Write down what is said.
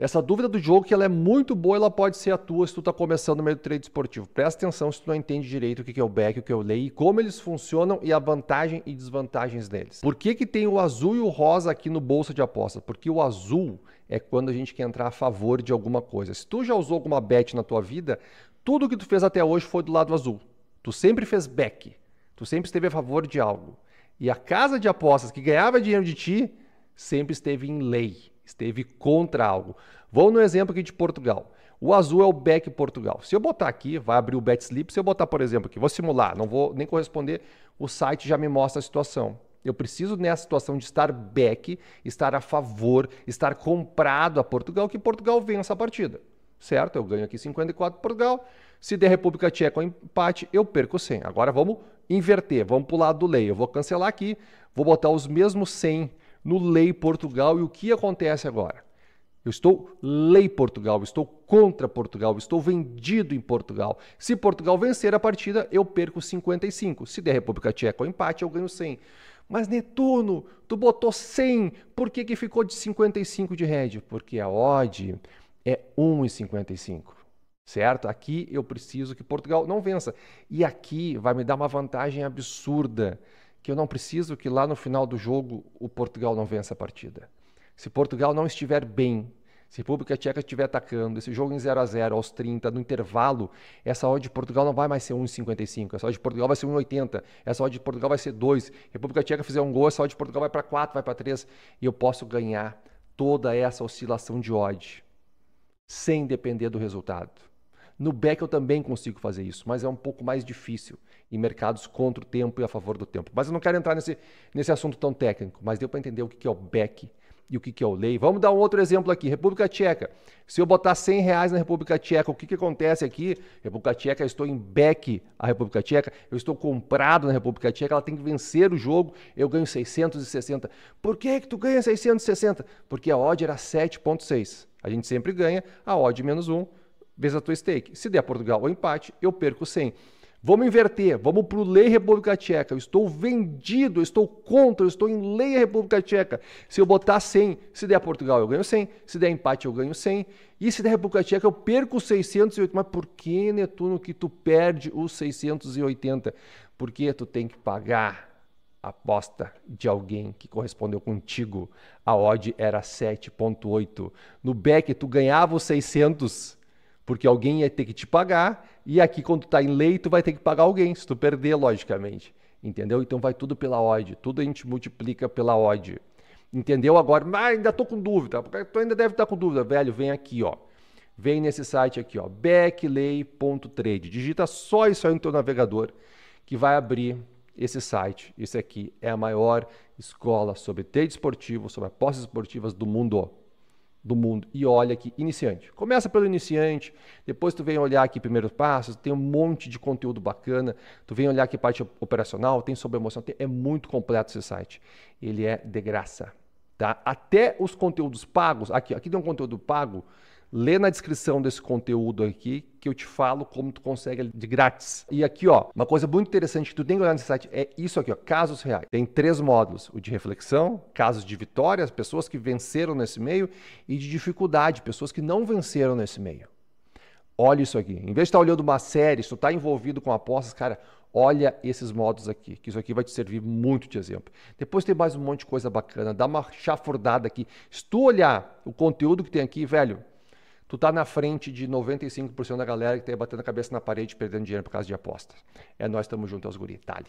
Essa dúvida do jogo, que ela é muito boa, ela pode ser a tua se tu tá começando no meio do trade esportivo. Presta atenção se tu não entende direito o que é o back, o que é o lay, como eles funcionam e a vantagem e desvantagens deles. Por que que tem o azul e o rosa aqui no bolsa de aposta? Porque o azul é quando a gente quer entrar a favor de alguma coisa. Se tu já usou alguma bet na tua vida, tudo que tu fez até hoje foi do lado azul. Tu sempre fez back. Tu sempre esteve a favor de algo. E a casa de apostas que ganhava dinheiro de ti sempre esteve em lei esteve contra algo. vou no exemplo aqui de Portugal. O azul é o back Portugal. Se eu botar aqui, vai abrir o bet slip. Se eu botar, por exemplo, aqui, vou simular, não vou nem corresponder, o site já me mostra a situação. Eu preciso, nessa situação, de estar back, estar a favor, estar comprado a Portugal, que Portugal vença a partida. Certo? Eu ganho aqui 54 Portugal. Se der República Tcheca um empate, eu perco 100. Agora vamos inverter, vamos para o lado do lei. Eu vou cancelar aqui, vou botar os mesmos 100 no Lei Portugal. E o que acontece agora? Eu estou lei Portugal, estou contra Portugal, estou vendido em Portugal. Se Portugal vencer a partida, eu perco 55. Se der República Tcheca ou empate, eu ganho 100. Mas Netuno, tu botou 100, por que, que ficou de 55 de red? Porque a odd é 1,55, certo? Aqui eu preciso que Portugal não vença. E aqui vai me dar uma vantagem absurda que eu não preciso que lá no final do jogo o Portugal não vença a partida. Se Portugal não estiver bem, se a República Tcheca estiver atacando, esse jogo em 0 a 0 aos 30, no intervalo, essa odd de Portugal não vai mais ser 1,55, essa odd de Portugal vai ser 1,80, essa odd de Portugal vai ser 2. República Tcheca fizer um gol, essa odd de Portugal vai para 4, vai para 3 e eu posso ganhar toda essa oscilação de odd sem depender do resultado. No back eu também consigo fazer isso, mas é um pouco mais difícil em mercados contra o tempo e a favor do tempo. Mas eu não quero entrar nesse, nesse assunto tão técnico, mas deu para entender o que é o back e o que é o lay. Vamos dar um outro exemplo aqui, República Tcheca. Se eu botar 100 reais na República Tcheca, o que, que acontece aqui? República Tcheca, eu estou em back a República Tcheca, eu estou comprado na República Tcheca, ela tem que vencer o jogo, eu ganho 660. Por que, que tu ganha 660? Porque a odd era 7.6. A gente sempre ganha a odd menos 1 vezes a tua stake. Se der Portugal ou empate, eu perco 100. Vamos inverter, vamos para o Lei República Tcheca. Eu estou vendido, eu estou contra, eu estou em Lei República Tcheca. Se eu botar 100, se der Portugal eu ganho 100, se der empate eu ganho 100, e se der República Tcheca eu perco 608. Mas por que, Netuno, que tu perde os 680? Porque tu tem que pagar a aposta de alguém que correspondeu contigo. A odd era 7.8. No back tu ganhava os 600 porque alguém ia ter que te pagar, e aqui quando tá em lei, tu vai ter que pagar alguém, se tu perder, logicamente. Entendeu? Então vai tudo pela odd, tudo a gente multiplica pela odd. Entendeu? Agora, mas ah, ainda tô com dúvida, tu ainda deve estar tá com dúvida, velho, vem aqui, ó. Vem nesse site aqui, ó, backlay.trade. Digita só isso aí no teu navegador que vai abrir esse site. Isso aqui é a maior escola sobre trade esportivo, sobre apostas esportivas do mundo do mundo e olha aqui iniciante. Começa pelo iniciante, depois tu vem olhar aqui primeiros passos, tem um monte de conteúdo bacana, tu vem olhar aqui parte operacional, tem sobre emoção, tem, é muito completo esse site. Ele é de graça, tá? Até os conteúdos pagos, aqui, aqui tem um conteúdo pago Lê na descrição desse conteúdo aqui que eu te falo como tu consegue de grátis. E aqui, ó, uma coisa muito interessante que tu tem que olhar nesse site é isso aqui, ó, casos reais. Tem três módulos: o de reflexão, casos de vitórias, pessoas que venceram nesse meio, e de dificuldade, pessoas que não venceram nesse meio. Olha isso aqui. Em vez de estar tá olhando uma série, se tu está envolvido com apostas, cara, olha esses modos aqui, que isso aqui vai te servir muito de exemplo. Depois tem mais um monte de coisa bacana, dá uma chafurdada aqui. Se tu olhar o conteúdo que tem aqui, velho, tu tá na frente de 95% da galera que tá batendo a cabeça na parede perdendo dinheiro por causa de apostas. É nós estamos juntos aos é guri, tá